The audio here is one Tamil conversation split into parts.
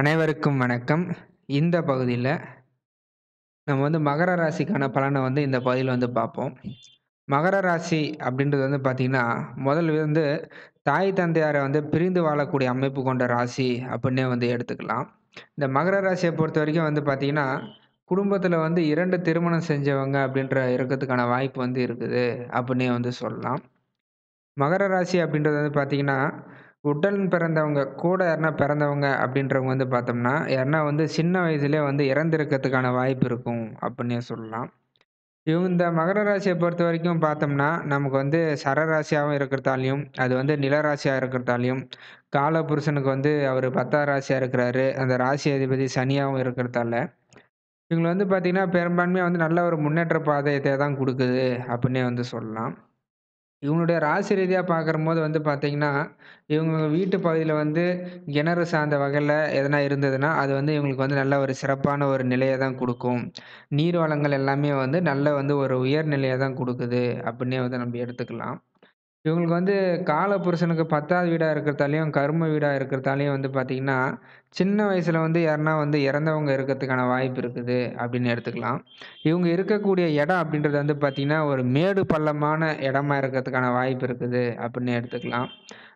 அனைவருக்கும் வணக்கம் இந்த பகுதியில் நம்ம வந்து மகர ராசிக்கான பலனை வந்து இந்த பகுதியில் வந்து பார்ப்போம் மகர ராசி அப்படின்றது வந்து பார்த்திங்கன்னா முதல் வந்து தாய் தந்தையாரை வந்து பிரிந்து வாழக்கூடிய அமைப்பு கொண்ட ராசி அப்படின்னே வந்து எடுத்துக்கலாம் இந்த மகர ராசியை பொறுத்த வரைக்கும் வந்து பார்த்திங்கன்னா குடும்பத்தில் வந்து இரண்டு திருமணம் செஞ்சவங்க அப்படின்ற இருக்கிறதுக்கான வாய்ப்பு வந்து இருக்குது அப்படின்னே வந்து சொல்லலாம் மகர ராசி அப்படின்றது வந்து பார்த்திங்கன்னா உடன் பிறந்தவங்க கூட யாருனா பிறந்தவங்க அப்படின்றவங்க வந்து பார்த்தோம்னா, யாருனா வந்து சின்ன வயசுலேயே வந்து இறந்திருக்கிறதுக்கான வாய்ப்பு இருக்கும் அப்படின்னே சொல்லலாம். இவங்க இந்த மகர ராசியை பொறுத்த வரைக்கும் பார்த்தோம்னா, நமக்கு வந்து சரராசியாகவும் இருக்கிறதாலையும் அது வந்து நில இருக்கிறதாலையும் கால புருஷனுக்கு வந்து அவர் பத்தா ராசியாக இருக்கிறாரு. அந்த ராசி அதிபதி சனியாகவும் இருக்கிறதால, இவங்களை வந்து பார்த்தீங்கன்னா, பெரும்பான்மையாக வந்து நல்ல ஒரு முன்னேற்ற பாதையத்தை தான் கொடுக்குது அப்படின்னே வந்து சொல்லலாம். இவங்களுடைய ராசி ரீதியாக போது வந்து பார்த்தீங்கன்னா இவங்க வீட்டு பகுதியில் வந்து கிணறு சார்ந்த வகையில் எதனா இருந்ததுன்னா அது வந்து இவங்களுக்கு வந்து நல்ல ஒரு சிறப்பான ஒரு நிலையை தான் கொடுக்கும் நீர் வளங்கள் எல்லாமே வந்து நல்ல வந்து ஒரு உயர்நிலையை தான் கொடுக்குது அப்படின்னே வந்து நம்ம எடுத்துக்கலாம் இவங்களுக்கு வந்து கால புருஷனுக்கு பத்தாவது வீடாக இருக்கிறதாலையும் கரும வீடாக இருக்கிறதாலையும் வந்து பார்த்திங்கன்னா சின்ன வயசில் வந்து யாருன்னா வந்து இறந்தவங்க இருக்கிறதுக்கான வாய்ப்பு இருக்குது அப்படின்னு எடுத்துக்கலாம் இவங்க இருக்கக்கூடிய இடம் அப்படின்றது வந்து பார்த்திங்கன்னா ஒரு மேடு பள்ளமான இடமா இருக்கிறதுக்கான வாய்ப்பு இருக்குது அப்படின்னு எடுத்துக்கலாம்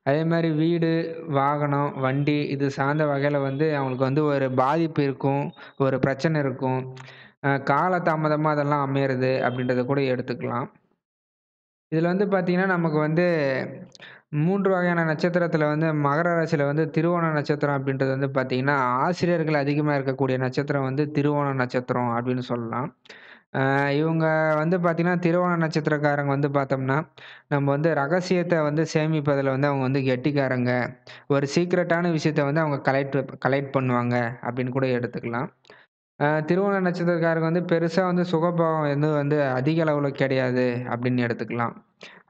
அதே மாதிரி வீடு வாகனம் வண்டி இது சார்ந்த வகையில் வந்து அவங்களுக்கு வந்து ஒரு பாதிப்பு இருக்கும் ஒரு பிரச்சனை இருக்கும் காலதாமதமாக அதெல்லாம் அமையிறது அப்படின்றத கூட எடுத்துக்கலாம் இதில் வந்து பார்த்திங்கன்னா நமக்கு வந்து மூன்று வகையான நட்சத்திரத்தில் வந்து மகர ராசியில் வந்து திருவோண நட்சத்திரம் அப்படின்றது வந்து பார்த்திங்கன்னா ஆசிரியர்கள் அதிகமாக இருக்கக்கூடிய நட்சத்திரம் வந்து திருவோண நட்சத்திரம் அப்படின்னு சொல்லலாம் இவங்க வந்து பார்த்திங்கன்னா திருவோண நட்சத்திரக்காரங்க வந்து பார்த்தோம்னா நம்ம வந்து ரகசியத்தை வந்து சேமிப்பதில் வந்து அவங்க வந்து கெட்டிக்காரங்க ஒரு சீக்ரெட்டான விஷயத்த வந்து அவங்க கலெக்ட் கலெக்ட் பண்ணுவாங்க அப்படின்னு கூட எடுத்துக்கலாம் திருவோண நட்சத்திரக்காரங்க வந்து பெருசாக வந்து சுகபாவம் வந்து வந்து அதிக அளவில் கிடையாது அப்படின்னு எடுத்துக்கலாம்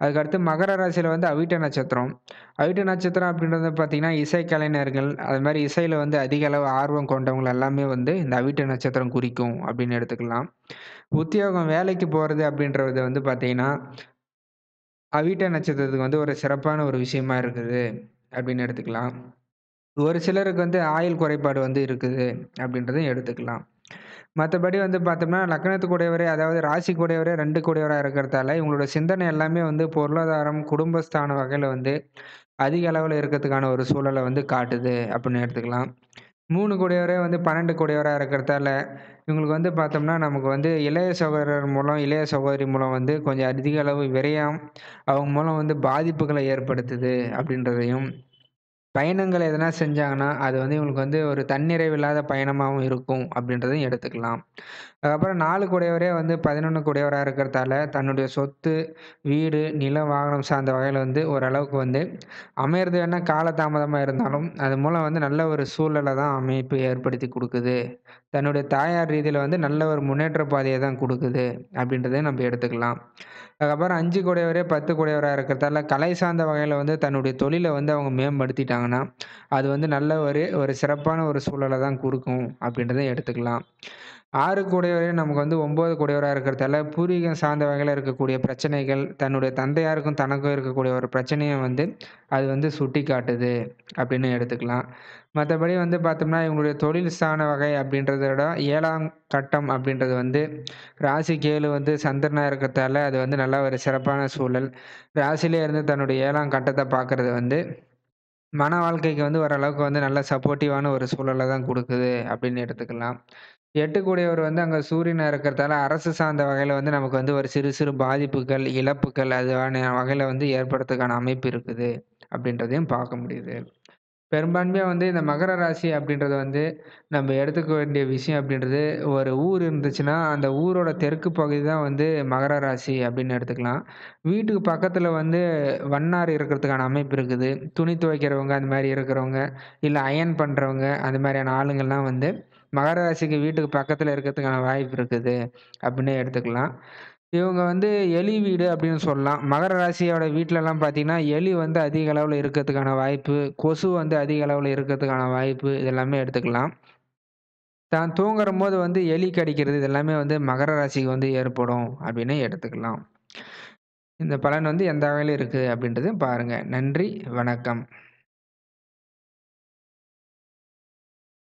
அதுக்கடுத்து மகர ராசியில் வந்து அவிட்ட நட்சத்திரம் அவிட்ட நட்சத்திரம் அப்படின்றது பார்த்தீங்கன்னா இசை கலைஞர்கள் அது மாதிரி இசையில் வந்து அதிக அளவு ஆர்வம் கொண்டவங்க எல்லாமே வந்து இந்த அவிட்ட நட்சத்திரம் குறிக்கும் அப்படின்னு எடுத்துக்கலாம் உத்தியோகம் வேலைக்கு போகிறது அப்படின்றது வந்து பார்த்தீங்கன்னா அவிட்ட நட்சத்திரத்துக்கு வந்து ஒரு சிறப்பான ஒரு விஷயமா இருக்குது அப்படின்னு எடுத்துக்கலாம் ஒரு சிலருக்கு வந்து ஆயுள் குறைபாடு வந்து இருக்குது அப்படின்றதும் எடுத்துக்கலாம் மற்றபடி வந்து பார்த்தோம்னா லக்னத்துக்குடையவரே அதாவது ராசிக்குடையவரே ரெண்டு கூடையவராக இருக்கிறதால இவங்களோட சிந்தனை எல்லாமே வந்து பொருளாதாரம் குடும்பஸ்தான வகையில் வந்து அதிக அளவில் இருக்கிறதுக்கான ஒரு சூழலை வந்து காட்டுது அப்படின்னு எடுத்துக்கலாம் மூணு கூடையவரே வந்து பன்னெண்டு கூடையவராக இருக்கிறதால இவங்களுக்கு வந்து பார்த்தோம்னா நமக்கு வந்து இளைய சகோதரர் மூலம் இளைய சகோதரி மூலம் வந்து கொஞ்சம் அதிக அளவு விரையம் அவங்க மூலம் வந்து பாதிப்புகளை ஏற்படுத்துது அப்படின்றதையும் பயணங்கள் எதனா செஞ்சாங்கன்னா அது வந்து இவங்களுக்கு வந்து ஒரு தன்னிறைவில்லாத பயணமாகவும் இருக்கும் அப்படின்றதையும் எடுத்துக்கலாம் அதுக்கப்புறம் நாலு கூடையவரே வந்து பதினொன்று கூடையவராக இருக்கிறதால தன்னுடைய சொத்து வீடு நில வாகனம் சார்ந்த வகையில் வந்து ஓரளவுக்கு வந்து அமையிறது வேணால் காலதாமதமாக இருந்தாலும் அது மூலம் வந்து நல்ல ஒரு சூழலை தான் அமைப்பு ஏற்படுத்தி கொடுக்குது தன்னுடைய தாயார் ரீதியில் வந்து நல்ல ஒரு முன்னேற்ற பாதையை தான் கொடுக்குது அப்படின்றதையும் நம்ம எடுத்துக்கலாம் அதுக்கப்புறம் அஞ்சு கூடையவரே பத்து கூடையவராக இருக்கிறதால கலை சார்ந்த வகையில் வந்து தன்னுடைய தொழிலை வந்து அவங்க மேம்படுத்திட்டாங்க கொடுத்தாங்கன்னா அது வந்து நல்ல ஒரு ஒரு சிறப்பான ஒரு சூழலை தான் கொடுக்கும் அப்படின்றத எடுத்துக்கலாம் ஆறு கூடையவரே நமக்கு வந்து ஒம்பது கூடையவராக இருக்கிறதால பூர்வீகம் சார்ந்த வகையில் இருக்கக்கூடிய பிரச்சனைகள் தன்னுடைய தந்தையாருக்கும் தனக்கும் இருக்கக்கூடிய ஒரு பிரச்சனையை வந்து அது வந்து சுட்டி காட்டுது அப்படின்னு எடுத்துக்கலாம் மற்றபடி வந்து பார்த்தோம்னா இவங்களுடைய தொழில் ஸ்தான வகை அப்படின்றத விட ஏழாம் கட்டம் அப்படின்றது வந்து ராசி கேளு வந்து சந்திரனாக இருக்கிறதால அது வந்து நல்லா ஒரு சிறப்பான சூழல் ராசிலே இருந்து தன்னுடைய ஏழாம் கட்டத்தை பார்க்குறது வந்து மன வாழ்க்கைக்கு வந்து ஓரளவுக்கு வந்து நல்ல சப்போர்ட்டிவான ஒரு சூழலை தான் கொடுக்குது அப்படின்னு எடுத்துக்கலாம். எட்டுக்கூடியவர் வந்து அங்கே சூரியனாக இருக்கிறதால, அரசு சார்ந்த வகையில் வந்து நமக்கு வந்து ஒரு சிறு சிறு பாதிப்புகள், இழப்புகள் அதுவான வகையில் வந்து ஏற்படுறதுக்கான அமைப்பு இருக்குது, அப்படின்றதையும் பார்க்க முடியுது. பெரும்பான்மையாக வந்து இந்த மகர ராசி அப்படின்றது வந்து நம்ம எடுத்துக்க வேண்டிய விஷயம் அப்படின்றது ஒரு ஊர் இருந்துச்சுன்னா அந்த ஊரோட தெற்கு பகுதி தான் வந்து மகர ராசி அப்படின்னு எடுத்துக்கலாம் வீட்டுக்கு பக்கத்தில் வந்து வண்ணார் இருக்கிறதுக்கான அமைப்பு இருக்குது துணி துவைக்கிறவங்க அந்த மாதிரி இருக்கிறவங்க இல்லை அயன் பண்ணுறவங்க அந்த மாதிரியான ஆளுங்கள்லாம் வந்து மகர ராசிக்கு வீட்டுக்கு பக்கத்தில் இருக்கிறதுக்கான வாய்ப்பு இருக்குது அப்படின்னு எடுத்துக்கலாம் இவங்க வந்து எலி வீடு அப்படின்னு சொல்லலாம் மகர ராசியோட வீட்டிலலாம் பார்த்தீங்கன்னா எலி வந்து அதிக அளவில் இருக்கிறதுக்கான வாய்ப்பு கொசு வந்து அதிக அளவில் இருக்கிறதுக்கான வாய்ப்பு இதெல்லாமே எடுத்துக்கலாம் தான் போது வந்து எலி கடிக்கிறது இதெல்லாமே வந்து மகர ராசிக்கு வந்து ஏற்படும் அப்படின்னு எடுத்துக்கலாம் இந்த பலன் வந்து எந்த வகையில் இருக்குது அப்படின்றது பாருங்கள் நன்றி வணக்கம்